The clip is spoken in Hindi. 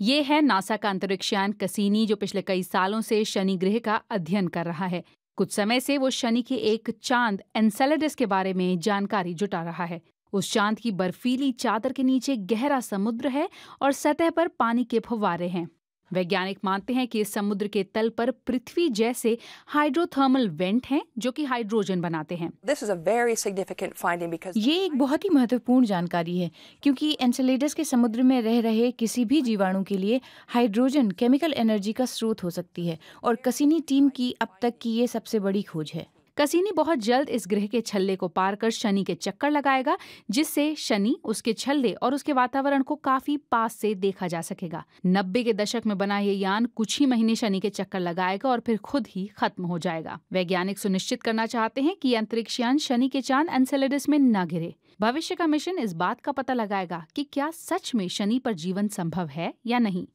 ये है नासा का अंतरिक्षयान कसीनी जो पिछले कई सालों से शनि ग्रह का अध्ययन कर रहा है कुछ समय से वो शनि के एक चांद एनसेलेडस के बारे में जानकारी जुटा रहा है उस चांद की बर्फीली चादर के नीचे गहरा समुद्र है और सतह पर पानी के फव्वारे हैं वैज्ञानिक मानते हैं कि इस समुद्र के तल पर पृथ्वी जैसे हाइड्रोथर्मल वेंट हैं जो कि हाइड्रोजन बनाते हैं ये एक बहुत ही महत्वपूर्ण जानकारी है क्योंकि एंसेलेडस के समुद्र में रह रहे किसी भी जीवाणु के लिए हाइड्रोजन केमिकल एनर्जी का स्रोत हो सकती है और कसिनी टीम की अब तक की ये सबसे बड़ी खोज है कसीनी बहुत जल्द इस ग्रह के छल्ले को पार कर शनि के चक्कर लगाएगा जिससे शनि उसके छल्ले और उसके वातावरण को काफी पास से देखा जा सकेगा नब्बे के दशक में बना ये यान कुछ ही महीने शनि के चक्कर लगाएगा और फिर खुद ही खत्म हो जाएगा वैज्ञानिक सुनिश्चित करना चाहते हैं कि अंतरिक्ष यान शनि के चांद एनसेलेडिस में न गिरे भविष्य का मिशन इस बात का पता लगाएगा कि क्या सच में शनि पर जीवन संभव है या नहीं